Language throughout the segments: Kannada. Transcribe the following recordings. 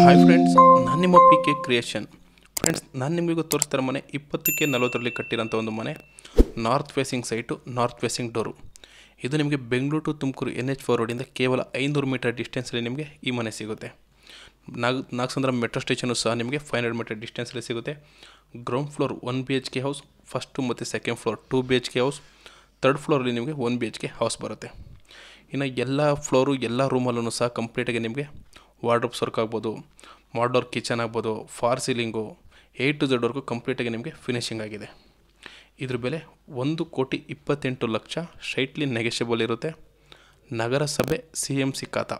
ಹಾಯ್ ಫ್ರೆಂಡ್ಸ್ ನಾನು ನಿಮ್ಮ ಪಿ ಕೆ ಕ್ರಿಯೇಷನ್ ಫ್ರೆಂಡ್ಸ್ ನಾನು ನಿಮಗೂ ತೋರಿಸ್ತಾರೆ ಮನೆ ಇಪ್ಪತ್ತಕ್ಕೆ ನಲವತ್ತರಲ್ಲಿ ಕಟ್ಟಿರೋಂಥ ಒಂದು ಮನೆ north facing site north facing door ಇದು ನಿಮಗೆ Bengaluru to Tumakuru N H four ರೋಡಿಂದ ಕೇವಲ ಐನೂರು ಮೀಟರ್ ಡಿಸ್ಟೆನ್ಸಲ್ಲಿ ನಿಮಗೆ ಈ ಮನೆ ಸಿಗುತ್ತೆ ನಾಗ್ ನಾಗಸಂದ್ರ ಮೆಟ್ರೋ ಸ್ಟೇಷನು ಸಹ ನಿಮಗೆ ಫೈವ್ ಹಂಡ್ರೆಡ್ ಮೀಟರ್ ಡಿಸ್ಟೆನ್ಸಲ್ಲಿ ಸಿಗುತ್ತೆ ground floor one B H K house first ಮತ್ತು second floor two B H K house third ಫ್ಲೋರಲ್ಲಿ ನಿಮಗೆ one B H K house ಬರುತ್ತೆ ಇನ್ನು ಎಲ್ಲ ಫ್ಲೋರು ಎಲ್ಲ ರೂಮಲ್ಲೂ ಸಹ ಕಂಪ್ಲೀಟಾಗಿ ನಿಮಗೆ ವಾರ್ಡ್ರೋಬ್ಸ್ ವರ್ಕ್ ಆಗ್ಬೋದು ಮಾಡೋರ್ ಕಿಚನ್ ಆಗ್ಬೋದು ಫಾರ್ ಸೀಲಿಂಗು ಏ ಟು ವರ್ಗು ಕಂಪ್ಲೀಟಾಗಿ ನಿಮಗೆ ಫಿನಿಷಿಂಗ್ ಆಗಿದೆ ಇದ್ರ ಬೆಲೆ ಒಂದು ಕೋಟಿ ಇಪ್ಪತ್ತೆಂಟು ಲಕ್ಷ ಸ್ಟ್ರೈಟ್ಲಿ ನೆಗೆಷಬಲ್ ಇರುತ್ತೆ ನಗರಸಭೆ ಸಿ ಎಮ್ ಸಿ ಖಾತ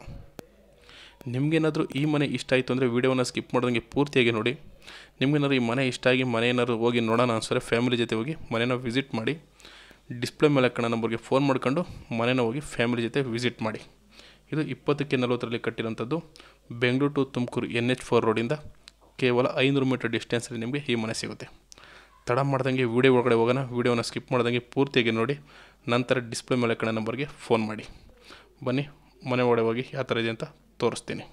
ನಿಮಗೇನಾದರೂ ಈ ಮನೆ ಇಷ್ಟ ಆಯಿತು ಅಂದರೆ ವೀಡಿಯೋನ ಸ್ಕಿಪ್ ಮಾಡೋದಂಗೆ ಪೂರ್ತಿಯಾಗಿ ನೋಡಿ ನಿಮಗೇನಾದ್ರು ಈ ಮನೆ ಇಷ್ಟ ಆಗಿ ಮನೆ ಹೋಗಿ ನೋಡೋಣ ಅನಿಸಿದ್ರೆ ಫ್ಯಾಮಿಲಿ ಜೊತೆ ಹೋಗಿ ಮನೇನ ವಿಸಿಟ್ ಮಾಡಿ ಡಿಸ್ಪ್ಲೇ ಮೇಲೆ ಕಣ್ಣ ನಂಬರ್ಗೆ ಫೋನ್ ಮಾಡ್ಕೊಂಡು ಮನೆನ ಹೋಗಿ ಫ್ಯಾಮಿಲಿ ಜೊತೆ ವಿಸಿಟ್ ಮಾಡಿ ಇದು ಇಪ್ಪತ್ತಕ್ಕೆ ನಲವತ್ತರಲ್ಲಿ ಕಟ್ಟಿರೋಂಥದ್ದು Bengaluru to Tumakuru N H four ರೋಡಿಂದ ಕೇವಲ ಐನೂರು ಮೀಟರ್ ಡಿಸ್ಟೆನ್ಸಲ್ಲಿ ನಿಮಗೆ ಈ ಮನೆ ಸಿಗುತ್ತೆ ತಡ ಮಾಡಿದಂಗೆ ವೀಡಿಯೋ ಒಳಗಡೆ ಹೋಗೋಣ ವಿಡಿಯೋನ ಸ್ಕಿಪ್ ಮಾಡ್ದಂಗೆ ಪೂರ್ತಿಯಾಗಿ ನೋಡಿ ನಂತರ ಡಿಸ್ಪ್ಲೇ ಮೇಲೆ ಕಡೆ ನಂಬರ್ಗೆ ಫೋನ್ ಮಾಡಿ ಬನ್ನಿ ಮನೆ ಒಳಗೆ ಹೋಗಿ ಯಾವ ಥರ ಇದೆ ಅಂತ ತೋರಿಸ್ತೀನಿ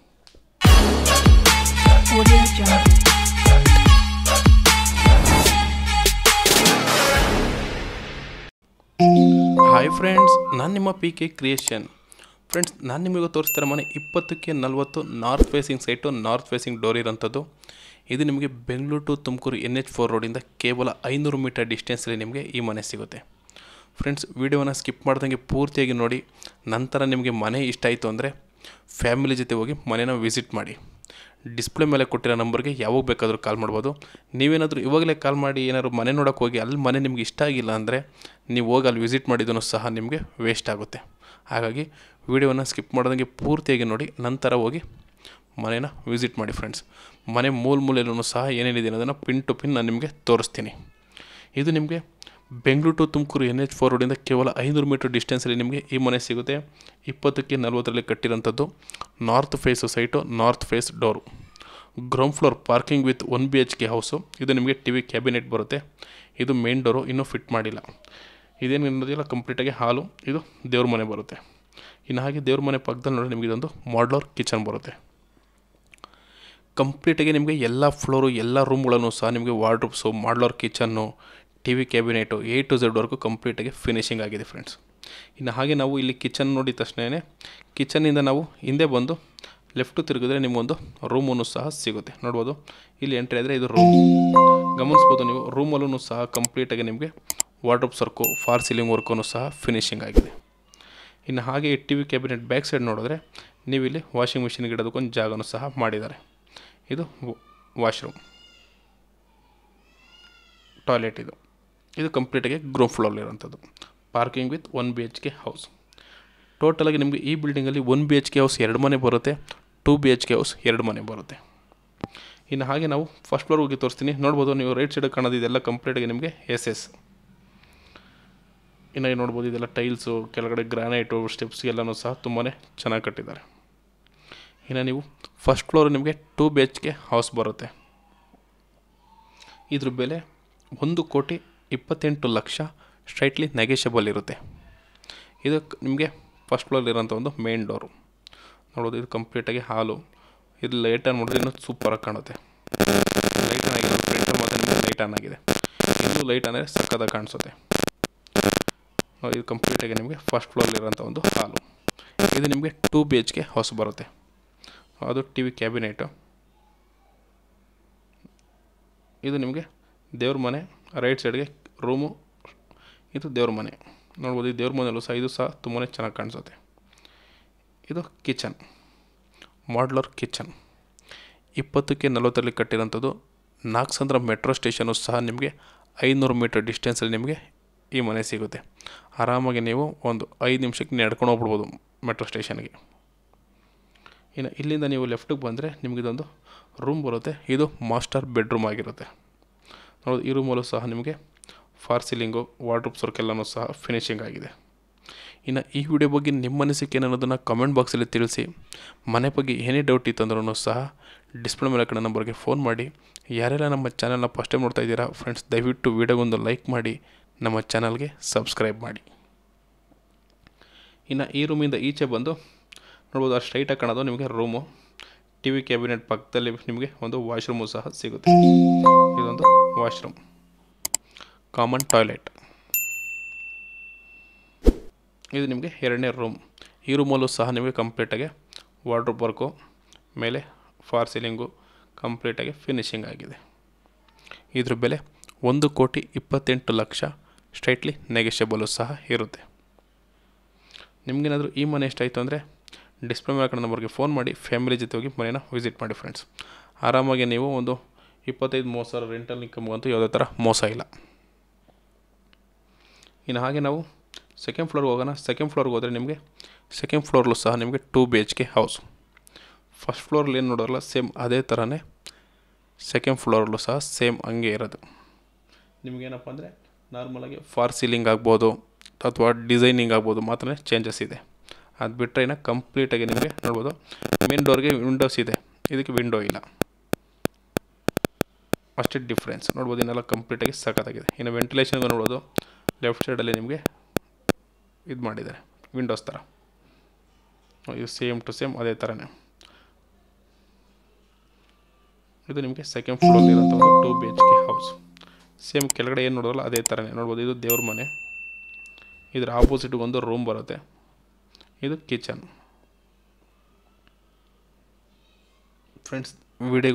ಹಾಯ್ ಫ್ರೆಂಡ್ಸ್ ನಾನು ನಿಮ್ಮ ಪಿ ಕೆ ಕ್ರಿಯೇಷನ್ ಫ್ರೆಂಡ್ಸ್ ನಾನು ನಿಮಗೆ ತೋರಿಸ್ತಾರೆ ಮನೆ ಇಪ್ಪತ್ತಕ್ಕೆ ನಲ್ವತ್ತು north facing site north facing door ಇರೋಂಥದ್ದು ಇದು ನಿಮಗೆ Bengaluru to Tumakuru N H four ರೋಡಿಂದ ಕೇವಲ ಐನೂರು ಮೀಟರ್ ಡಿಸ್ಟೆನ್ಸಲ್ಲಿ ನಿಮಗೆ ಈ ಮನೆ ಸಿಗುತ್ತೆ ಫ್ರೆಂಡ್ಸ್ ವಿಡಿಯೋನ ಸ್ಕಿಪ್ ಮಾಡ್ದಂಗೆ ಪೂರ್ತಿಯಾಗಿ ನೋಡಿ ನಂತರ ನಿಮಗೆ ಮನೆ ಇಷ್ಟ ಆಯಿತು ಅಂದರೆ ಫ್ಯಾಮಿಲಿ ಜೊತೆ ಹೋಗಿ ಮನೇನ ವಿಸಿಟ್ ಮಾಡಿ ಡಿಸ್ಪ್ಲೇ ಮೇಲೆ ಕೊಟ್ಟಿರೋ ನಂಬರ್ಗೆ ಯಾವಾಗ ಬೇಕಾದರೂ ಕಾಲ್ ಮಾಡ್ಬೋದು ನೀವೇನಾದರೂ ಇವಾಗಲೇ ಕಾಲ್ ಮಾಡಿ ಏನಾದ್ರು ಮನೆ ನೋಡೋಕ್ಕೆ ಹೋಗಿ ಅಲ್ಲಿ ಮನೆ ನಿಮ್ಗೆ ಇಷ್ಟ ಆಗಿಲ್ಲ ಅಂದರೆ ನೀವು ಹೋಗಿ ಅಲ್ಲಿ ವಿಸಿಟ್ ಮಾಡಿದ್ದೂ ಸಹ ನಿಮಗೆ ವೇಸ್ಟ್ ಆಗುತ್ತೆ ಹಾಗಾಗಿ ವಿಡಿಯೋವನ್ನು ಸ್ಕಿಪ್ ಮಾಡೋದಂಗೆ ಪೂರ್ತಿಯಾಗಿ ನೋಡಿ ನಂತರ ಹೋಗಿ ಮನೇನ ವಿಸಿಟ್ ಮಾಡಿ ಫ್ರೆಂಡ್ಸ್ ಮನೆ ಮೂಲ ಮೂಲೆಯಲ್ಲೂ ಸಹ ಏನೇನಿದೆ ಅನ್ನೋದನ್ನು ಪಿನ್ ಟು ಪಿನ್ ನಾನು ನಿಮಗೆ ತೋರಿಸ್ತೀನಿ ಇದು ನಿಮಗೆ Bengaluru to Tumakuru N H four ರೋಡಿಂದ ಕೇವಲ ಐನೂರು ಮೀಟರ್ ಡಿಸ್ಟೆನ್ಸಲ್ಲಿ ನಿಮಗೆ ಈ ಮನೆ ಸಿಗುತ್ತೆ ಇಪ್ಪತ್ತಕ್ಕೆ ನಲ್ವತ್ತರಲ್ಲಿ ಕಟ್ಟಿರೋಂಥದ್ದು north face site north face door ground floor parking with one B H K house ಇದು ನಿಮಗೆ ಟಿ ವಿ ಕ್ಯಾಬಿನೆಟ್ ಬರುತ್ತೆ ಇದು ಮೇನ್ ಡೋರು ಇನ್ನೂ ಫಿಟ್ ಮಾಡಿಲ್ಲ ಇದೇನು ಇರೋದಿಲ್ಲ ಕಂಪ್ಲೀಟಾಗಿ ಹಾಲು ಇದು ದೇವ್ರ ಮನೆ ಬರುತ್ತೆ ಇನ್ನು ಹಾಗೆ ದೇವ್ರ ಮನೆ ಪಕ್ಕದಲ್ಲಿ ನೋಡಿ ನಿಮಗೆ ಇದೊಂದು ಮಾಡ್ಲೋರ್ ಕಿಚನ್ ಬರುತ್ತೆ ಕಂಪ್ಲೀಟಾಗಿ ನಿಮಗೆ ಎಲ್ಲ ಫ್ಲೋರು ಎಲ್ಲ ರೂಮ್ಗಳನ್ನು ಸಹ ನಿಮಗೆ wardrobes modular kitchen T V cabinet A to ಝೆಡ್ವರೆಗೂ ಕಂಪ್ಲೀಟಾಗಿ ಫಿನಿಷಿಂಗ್ ಆಗಿದೆ ಫ್ರೆಂಡ್ಸ್ ಇನ್ನು ಹಾಗೆ ನಾವು ಇಲ್ಲಿ ಕಿಚನ್ ನೋಡಿದ ತಕ್ಷಣ ಕಿಚನ್ನಿಂದ ನಾವು ಹಿಂದೆ ಬಂದು ಲೆಫ್ಟು ತಿರುಗಿದ್ರೆ ನಿಮಗೊಂದು ರೂಮನ್ನು ಸಹ ಸಿಗುತ್ತೆ ನೋಡ್ಬೋದು ಇಲ್ಲಿ ಎಂಟ್ರಿ ಆದರೆ ಇದು ರೂಮ್ ಗಮನಿಸ್ಬೋದು ನೀವು ರೂಮಲ್ಲೂ ಸಹ ಕಂಪ್ಲೀಟಾಗಿ ನಿಮಗೆ ವಾರ್ಡ್ರೋಪ್ ಸರ್ಕು ಫಾರ್ ಸೀಲಿಂಗ್ ವರ್ಕೂ ಸಹ ಫಿನಿಷಿಂಗ್ ಆಗಿದೆ ಇನ್ನು ಹಾಗೆ T V cabinet back side ನೋಡಿದ್ರೆ ನೀವಿಲ್ಲಿ ವಾಷಿಂಗ್ ಮಿಷಿನ್ಗೆ ಇಡೋದಕ್ಕೊಂದು ಜಾಗನೂ ಸಹ ಮಾಡಿದ್ದಾರೆ ಇದು ವಾಶ್ರೂಮ್ ಟಾಯ್ಲೆಟ್ ಇದು ಇದು ಕಂಪ್ಲೀಟಾಗಿ ಗ್ರೌಂಡ್ ಫ್ಲೋರ್ಲಿರೋಂಥದ್ದು parking with one B H K house ಟೋಟಲಾಗಿ ನಿಮಗೆ ಈ ಬಿಲ್ಡಿಂಗಲ್ಲಿ one B H K house ಎರಡು ಮನೆ ಬರುತ್ತೆ two B H K house ಎರಡು ಮನೆ ಬರುತ್ತೆ ಇನ್ನು ಹಾಗೆ ನಾವು ಫಸ್ಟ್ ಫ್ಲೋರ್ ಹೋಗಿ ತೋರಿಸ್ತೀನಿ ನೋಡ್ಬೋದು ನೀವು ರೈಟ್ ಸೈಡ್ ಕಾಣೋದು ಇದೆಲ್ಲ ಕಂಪ್ಲೀಟಾಗಿ ನಿಮಗೆ ಎಸ್ ಎಸ್ ಇನ್ನು ನೋಡ್ಬೋದು ಇದೆಲ್ಲ ಟೈಲ್ಸು ಕೆಳಗಡೆ ಗ್ರಾನೈಟು ಸ್ಟೆಪ್ಸ್ ಎಲ್ಲನೂ ಸಹ ತುಂಬಾ ಚೆನ್ನಾಗಿ ಕಟ್ಟಿದ್ದಾರೆ ಇನ್ನು ನೀವು ಫಸ್ಟ್ ಫ್ಲೋರ್ ನಿಮಗೆ two B H K house ಬರುತ್ತೆ ಇದ್ರ ಬೆಲೆ ಒಂದು ಕೋಟಿ ಇಪ್ಪತ್ತೆಂಟು ಲಕ್ಷ ಸ್ಟ್ರೈಟ್ಲಿ ನೆಗೆಷಬಲ್ ಇರುತ್ತೆ ಇದು ನಿಮಗೆ ಫಸ್ಟ್ ಫ್ಲೋರ್ ಇರೋಂಥ ಒಂದು ಮೇನ್ ಡೋರು ನೋಡೋದು ಇದು ಕಂಪ್ಲೀಟಾಗಿ ಹಾಲು ಇದು ಲೈಟ್ ಆನ್ ಮಾಡಿದ್ರೆ ಇನ್ನೂ ಸೂಪರಾಗಿ ಕಾಣುತ್ತೆ ಲೈಟ್ ಆನ್ ಆಗಿರೋ ಪ್ರಿಂಟರ್ ಮಾತ್ರ ನಿಮಗೆ ಲೈಟ್ ಆನ್ ಆಗಿದೆ ಇದು ಲೈಟ್ ಅಂದರೆ ಸಕ್ಕದಾಗಿ ಕಾಣಿಸುತ್ತೆ ಇದು ಕಂಪ್ಲೀಟಾಗಿ ನಿಮಗೆ ಫಸ್ಟ್ ಫ್ಲೋರಲ್ಲಿರೋಂಥ ಒಂದು ಹಾಲು ಇದು ನಿಮಗೆ ಟೂ ಬಿ ಎಚ್ಗೆ ಕೆ ಬರುತ್ತೆ ಅದು ಟಿ ವಿ ಕ್ಯಾಬಿನೆಟು ಇದು ನಿಮಗೆ ದೇವ್ರ ಮನೆ ರೈಟ್ ಸೈಡ್ಗೆ ರೂಮು ಇದು ದೇವ್ರ ಮನೆ ನೋಡ್ಬೋದು ಈ ದೇವ್ರ ಮನೆಯಲ್ಲೂ ಸಹ ಇದು ಸಹ ತುಂಬಾ ಚೆನ್ನಾಗಿ ಕಾಣಿಸುತ್ತೆ ಇದು ಕಿಚನ್ ಮಾಡ್ಲರ್ ಕಿಚನ್ ಇಪ್ಪತ್ತಕ್ಕೆ ನಲವತ್ತರಲ್ಲಿ ಕಟ್ಟಿರೋಂಥದ್ದು ನಾಗಸಂದ್ರ ಮೆಟ್ರೋ ಸ್ಟೇಷನು ಸಹ ನಿಮಗೆ ಐನೂರು ಮೀಟರ್ ಡಿಸ್ಟೆನ್ಸಲ್ಲಿ ನಿಮಗೆ ಈ ಮನೆ ಸಿಗುತ್ತೆ ಆರಾಮಾಗಿ ನೀವು ಒಂದು ಐದು ನಿಮಿಷಕ್ಕೆ ನಡ್ಕೊಂಡು ಹೋಗ್ಬಿಡ್ಬೋದು ಮೆಟ್ರೋ ಸ್ಟೇಷನ್ಗೆ ಇನ್ನು ಇಲ್ಲಿಂದ ನೀವು ಲೆಫ್ಟಿಗೆ ಬಂದರೆ ನಿಮಗಿದೊಂದು ರೂಮ್ ಬರುತ್ತೆ ಇದು ಮಾಸ್ಟರ್ ಬೆಡ್ರೂಮ್ ಆಗಿರುತ್ತೆ ನೋಡೋದು ಈ ರೂಮಲ್ಲೂ ಸಹ ನಿಮಗೆ ಫಾರ್ ಸೀಲಿಂಗು ವಾಟ್ರೂಪ್ ವರ್ಕೆಲ್ಲನೂ ಸಹ ಫಿನಿಷಿಂಗ್ ಆಗಿದೆ ಇನ್ನು ಈ ವಿಡಿಯೋ ಬಗ್ಗೆ ನಿಮ್ಮ ಅನಿಸಿಕೆ ಅನ್ನೋದನ್ನು ಕಮೆಂಟ್ ಬಾಕ್ಸಲ್ಲಿ ತಿಳಿಸಿ ಮನೆ ಬಗ್ಗೆ ಏನೇ ಡೌಟ್ ಇತ್ತಂದ್ರೂ ಸಹ ಡಿಸ್ಪ್ಲೇ ಮೇಲೆ ಕಡೆ ನಂಬರ್ಗೆ ಫೋನ್ ಮಾಡಿ ಯಾರೆಲ್ಲ ನಮ್ಮ ಚಾನಲ್ನ ಫಸ್ಟ್ ಟೈಮ್ ನೋಡ್ತಾ ಇದ್ದೀರಾ ಫ್ರೆಂಡ್ಸ್ ದಯವಿಟ್ಟು ವಿಡಿಯೋಗೊಂದು ಲೈಕ್ ಮಾಡಿ ನಮ್ಮ ಚಾನಲ್ಗೆ ಸಬ್ಸ್ಕ್ರೈಬ್ ಮಾಡಿ ಇನ್ನು ಈ ರೂಮಿಂದ ಈಚೆ ಬಂದು ನೋಡ್ಬೋದು ಅಷ್ಟು ಸ್ಟ್ರೈಟಾಗಿ ಕಾಣೋದು ನಿಮಗೆ ರೂಮು ಟಿ ವಿ ಕ್ಯಾಬಿನೆಟ್ ಪಕ್ಕದಲ್ಲಿ ನಿಮಗೆ ಒಂದು ವಾಶ್ರೂಮು ಸಹ ಸಿಗುತ್ತೆ ಇದೊಂದು ವಾಶ್ರೂಮ್ ಕಾಮನ್ ಟಾಯ್ಲೆಟ್ ಇದು ನಿಮಗೆ ಎರಡನೇ ರೂಮ್ ಈ ರೂಮಲ್ಲೂ ಸಹ ನಿಮಗೆ ಕಂಪ್ಲೀಟಾಗಿ ವಾರ್ಡ್ರೋಬ್ ವರ್ಕು ಮೇಲೆ ಫಾರ್ ಸೀಲಿಂಗು ಕಂಪ್ಲೀಟಾಗಿ ಫಿನಿಷಿಂಗ್ ಆಗಿದೆ ಇದ್ರ ಬೆಲೆ ಒಂದು ಕೋಟಿ ಇಪ್ಪತ್ತೆಂಟು ಲಕ್ಷ ಸ್ಟ್ರೈಟ್ಲಿ ನೆಗೆಷಬಲು ಸಹ ಇರುತ್ತೆ ನಿಮಗೇನಾದರೂ ಈ ಮನೆ ಎಷ್ಟಾಯಿತು ಅಂದರೆ ಡಿಸ್ಪ್ಲೇ ಮಾಡ್ಕೊಂಡು ನಂಬರ್ಗೆ ಫೋನ್ ಮಾಡಿ ಫ್ಯಾಮಿಲಿ ಜೊತೆ ಹೋಗಿ ಮನೇನ ವಿಸಿಟ್ ಮಾಡಿ ಫ್ರೆಂಡ್ಸ್ ಆರಾಮಾಗಿ ನೀವು ಒಂದು ಇಪ್ಪತ್ತೈದು ಮೂವತ್ತು ಸಾವಿರ ರೆಂಟಲ್ ಇನ್ಕಮ್ ಯಾವುದೇ ಥರ ಮೋಸ ಇಲ್ಲ ಇನ್ನು ಹಾಗೆ ನಾವು ಸೆಕೆಂಡ್ ಫ್ಲೋರ್ಗೆ ಹೋಗೋಣ ಸೆಕೆಂಡ್ ಫ್ಲೋರ್ಗೆ ಹೋದರೆ ನಿಮಗೆ ಸೆಕೆಂಡ್ ಫ್ಲೋರ್ಲೂ ಸಹ ನಿಮಗೆ two B H K house first ಫ್ಲೋರಲ್ಲಿ ಏನು ನೋಡೋಲ್ಲ ಸೇಮ್ ಅದೇ ಥರನೇ ಸೆಕೆಂಡ್ ಫ್ಲೋರಲ್ಲೂ ಸಹ ಸೇಮ್ ಹಂಗೆ ಇರೋದು ನಿಮಗೇನಪ್ಪ ಅಂದರೆ ನಾರ್ಮಲಾಗಿ ಫಾರ್ ಸೀಲಿಂಗ್ ಆಗ್ಬೋದು ಅಥವಾ ಡಿಸೈನಿಂಗ್ ಆಗ್ಬೋದು ಮಾತ್ರ ಚೇಂಜಸ್ ಇದೆ ಅದು ಬಿಟ್ಟರೆ ಇನ್ನು ಕಂಪ್ಲೀಟಾಗಿ ನಿಮಗೆ ನೋಡ್ಬೋದು ಮೇನ್ ಡೋರ್ಗೆ ವಿಂಡೋಸ್ ಇದೆ ಇದಕ್ಕೆ ವಿಂಡೋ ಇಲ್ಲ ಅಷ್ಟೇ ಡಿಫ್ರೆನ್ಸ್ ನೋಡ್ಬೋದು ಇನ್ನೆಲ್ಲ ಕಂಪ್ಲೀಟಾಗಿ ಸಖತ್ತಾಗಿದೆ ಇನ್ನು ವೆಂಟಿಲೇಷನ್ಗೂ ನೋಡ್ಬೋದು ಲೆಫ್ಟ್ ಸೈಡಲ್ಲಿ ನಿಮಗೆ ಇದು ಮಾಡಿದ್ದಾರೆ ವಿಂಡೋಸ್ ಥರ ಇದು ಸೇಮ್ ಟು ಸೇಮ್ ಅದೇ ಥರನೇ ಇದು ನಿಮಗೆ ಸೆಕೆಂಡ್ ಫ್ಲೋರ್ ಒಂದು two B H K house same ಕೆಳಗಡೆ ಏನು ನೋಡೋಲ್ಲ ಅದೇ ಥರನೇ ನೋಡ್ಬೋದು ಇದು ದೇವ್ರ ಮನೆ ಇದರ ಆಪೋಸಿಟ್ ಒಂದು ರೂಮ್ ಬರುತ್ತೆ ಇದು ಕಿಚನ್ ಫ್ರೆಂಡ್ಸ್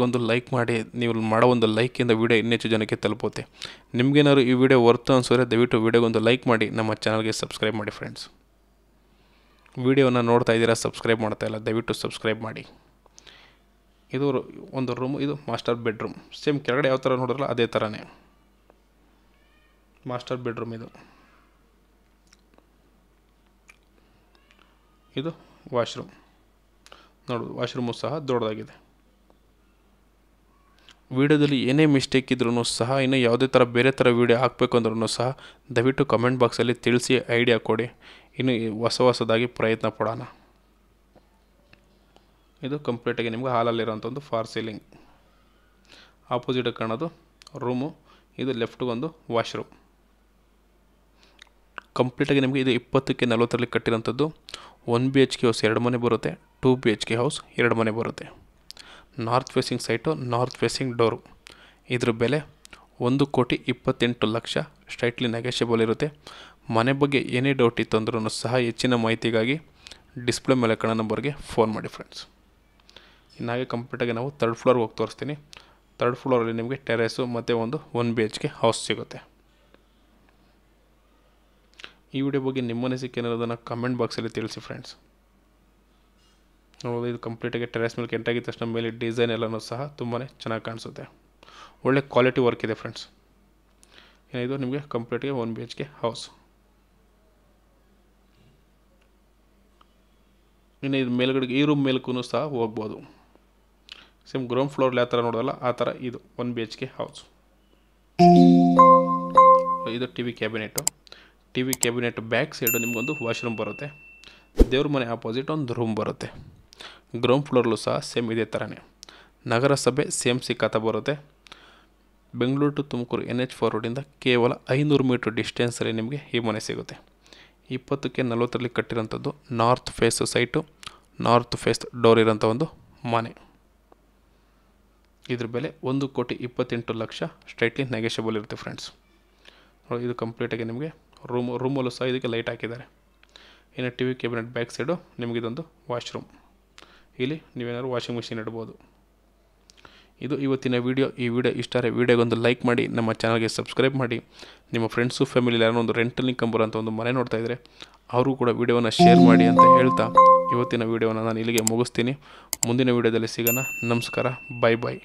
ಒಂದು ಲೈಕ್ ಮಾಡಿ ನೀವು ಮಾಡೋ ಒಂದು ಲೈಕಿಂದ ವಿಡಿಯೋ ಇನ್ನೆಚ್ಚು ಜನಕ್ಕೆ ತಲುಪುತ್ತೆ ನಿಮಗೇನಾದ್ರು ಈ ವಿಡಿಯೋ ವರ್ತು ಅನಿಸಿದ್ರೆ ದಯವಿಟ್ಟು ವಿಡಿಯೋಗೊಂದು ಲೈಕ್ ಮಾಡಿ ನಮ್ಮ ಚಾನಲ್ಗೆ ಸಬ್ಸ್ಕ್ರೈಬ್ ಮಾಡಿ ಫ್ರೆಂಡ್ಸ್ ವಿಡಿಯೋನ ನೋಡ್ತಾ ಇದ್ದೀರಾ ಸಬ್ಸ್ಕ್ರೈಬ್ ಮಾಡ್ತಾ ಇಲ್ಲ ದಯವಿಟ್ಟು ಸಬ್ಸ್ಕ್ರೈಬ್ ಮಾಡಿ ಇದು ಒಂದು ರೂಮ್ ಇದು ಮಾಸ್ಟರ್ ಬೆಡ್ರೂಮ್ ಸೇಮ್ ಕೆಳಗಡೆ ಯಾವ ಥರ ನೋಡಿದ್ರಲ್ಲ ಅದೇ ಥರನೇ ಮಾಸ್ಟರ್ ಬೆಡ್ರೂಮ್ ಇದು ಇದು ವಾಶ್ರೂಮ್ ನೋಡೋದು ವಾಶ್ರೂಮು ಸಹ ದೊಡ್ಡದಾಗಿದೆ ವಿಡಿಯೋದಲ್ಲಿ ಏನೇ ಮಿಸ್ಟೇಕ್ ಇದ್ರೂ ಸಹ ಇನ್ನು ಯಾವುದೇ ಥರ ಬೇರೆ ಥರ ವೀಡಿಯೋ ಹಾಕಬೇಕು ಅಂದ್ರೂ ಸಹ ದಯವಿಟ್ಟು ಕಮೆಂಟ್ ಬಾಕ್ಸಲ್ಲಿ ತಿಳಿಸಿ ಐಡಿಯಾ ಕೊಡಿ ಇನ್ನು ಹೊಸ ಹೊಸದಾಗಿ ಪ್ರಯತ್ನ ಪಡೋಣ ಇದು ಕಂಪ್ಲೀಟಾಗಿ ನಿಮ್ಗೆ ಹಾಲಲ್ಲಿರೋಂಥ ಒಂದು ಫಾರ್ ಸೀಲಿಂಗ್ ಆಪೋಸಿಟ್ ಕಾಣೋದು ರೂಮು ಇದು ಲೆಫ್ಟ್ಗೊಂದು ವಾಶ್ರೂಮ್ ಕಂಪ್ಲೀಟಾಗಿ ನಿಮಗೆ ಇದು ಇಪ್ಪತ್ತಕ್ಕೆ ನಲವತ್ತರಲ್ಲಿ ಕಟ್ಟಿರೋಂಥದ್ದು one B H K house ಎರಡು ಮನೆ ಬರುತ್ತೆ two B H K house ಎರಡು ಮನೆ ಬರುತ್ತೆ north facing site north facing door ಇದ್ರ ಬೆಲೆ ಒಂದು ಕೋಟಿ ಇಪ್ಪತ್ತೆಂಟು ಲಕ್ಷ ಸ್ಟ್ರೈಟ್ಲಿ ನೆಗೆಷಿಯಬಲ್ ಇರುತ್ತೆ ಮನೆ ಬಗ್ಗೆ ಏನೇ ಡೌಟ್ ಇತ್ತು ಅಂದ್ರೂ ಸಹ ಹೆಚ್ಚಿನ ಮಾಹಿತಿಗಾಗಿ ಡಿಸ್ಪ್ಲೇ ಮೇಲೆ ಕಣ ನಂಬರ್ಗೆ ಫೋನ್ ಮಾಡಿ ಫ್ರೆಂಡ್ಸ್ ಇನ್ನಾಗೆ ಕಂಪ್ಲೀಟಾಗಿ ನಾವು ತರ್ಡ್ ಫ್ಲೋರ್ಗೆ ಹೋಗಿ ತೋರಿಸ್ತೀನಿ ತರ್ಡ್ ಫ್ಲೋರಲ್ಲಿ ನಿಮಗೆ ಟೆರೇಸು ಮತ್ತು ಒಂದು one B H K house ಸಿಗುತ್ತೆ ಈ ವಿಡಿಯೋ ಬಗ್ಗೆ ನಿಮ್ಮ ಅನಿಸಿಕೆ ಕಮೆಂಟ್ ಬಾಕ್ಸಲ್ಲಿ ತಿಳಿಸಿ ಫ್ರೆಂಡ್ಸ್ ನೋಡೋದು ಇದು ಕಂಪ್ಲೀಟಾಗಿ ಟೆರೆಸ್ ಮೇಲೆ ಕೆಂಟಾಗಿದ್ದ ತಕ್ಷಣ ಮೇಲೆ ಡಿಸೈನ್ ಎಲ್ಲನೂ ಸಹ ತುಂಬಾ ಚೆನ್ನಾಗಿ ಕಾಣಿಸುತ್ತೆ ಒಳ್ಳೆ ಕ್ವಾಲಿಟಿ ವರ್ಕ್ ಇದೆ ಫ್ರೆಂಡ್ಸ್ ಏನಿದು ನಿಮಗೆ ಕಂಪ್ಲೀಟ್ಗೆ one B H K house ಇನ್ನು ಇದು ಮೇಲ್ಗಡೆಗೆ ಈ ರೂಮ್ ಮೇಲಕ್ಕೂ ಸಹ ಹೋಗ್ಬೋದು ಸೇಮ್ ಗ್ರೌಂಡ್ ಫ್ಲೋರ್ಲಿ ಆ ಥರ ನೋಡೋಲ್ಲ ಆ ಥರ ಇದು one B H K house ಇದು T V cabinet T V cabinet back side ನಿಮಗೊಂದು ವಾಶ್ರೂಮ್ ಬರುತ್ತೆ ದೇವ್ರ ಮನೆ ಆಪೋಸಿಟ್ ಒಂದು ರೂಮ್ ಬರುತ್ತೆ ಗ್ರೌಂಡ್ ಫ್ಲೋರಲ್ಲೂ ಸಹ ಸೇಮ್ ಇದೇ ಥರನೇ ನಗರಸಭೆ ಸೇಮ್ ಸಿಕ್ಕಾತ ಬರುತ್ತೆ Bengaluru to Tumakuru N H four ರೋಡಿಂದ ಕೇವಲ ಐನೂರು ಮೀಟ್ರ್ ಡಿಸ್ಟೆನ್ಸಲ್ಲಿ ನಿಮಗೆ ಈ ಮನೆ ಸಿಗುತ್ತೆ ಇಪ್ಪತ್ತಕ್ಕೆ ನಲವತ್ತರಲ್ಲಿ ಕಟ್ಟಿರೋಂಥದ್ದು north face site north face door ಇರೋಂಥ ಒಂದು ಮನೆ ಇದ್ರ ಬೆಲೆ ಒಂದು ಕೋಟಿ ಇಪ್ಪತ್ತೆಂಟು ಲಕ್ಷ ಸ್ಟ್ರೈಟ್ಲಿ ನೆಗೆಷಬಲ್ ಇರುತ್ತೆ ಫ್ರೆಂಡ್ಸ್ ಇದು ಕಂಪ್ಲೀಟಾಗಿ ನಿಮಗೆ ರೂಮ್ ರೂಮಲ್ಲೂ ಸಹ ಇದಕ್ಕೆ ಲೈಟ್ ಹಾಕಿದ್ದಾರೆ ಇನ್ನು T V cabinet back side ನಿಮಗಿದೊಂದು ವಾಶ್ರೂಮ್ ಇಲ್ಲಿ ನೀವೇನಾದ್ರು ವಾಷಿಂಗ್ ಮಿಷಿನ್ ಇಡ್ಬೋದು ಇದು ಇವತ್ತಿನ ವೀಡಿಯೋ ಈ ವಿಡಿಯೋ ವೀಡಿಯೋಗೆ ಒಂದು ಲೈಕ್ ಮಾಡಿ ನಮ್ಮ ಚಾನಲ್ಗೆ ಸಬ್ಸ್ಕ್ರೈಬ್ ಮಾಡಿ ನಿಮ್ಮ ಫ್ರೆಂಡ್ಸು ಫ್ಯಾಮಿಲಿ ಯಾರೋ ಒಂದು ರೆಂಟಲ್ಲಿ ಅಂತ ಒಂದು ಮನೆ ನೋಡ್ತಾ ಇದ್ದರೆ ಅವರು ಕೂಡ ವೀಡಿಯೋವನ್ನು ಶೇರ್ ಮಾಡಿ ಅಂತ ಹೇಳ್ತಾ ಇವತ್ತಿನ ವೀಡಿಯೋವನ್ನು ನಾನು ಇಲ್ಲಿಗೆ ಮುಗಿಸ್ತೀನಿ ಮುಂದಿನ ವೀಡಿಯೋದಲ್ಲಿ ಸಿಗೋಣ ನಮಸ್ಕಾರ ಬಾಯ್ ಬಾಯ್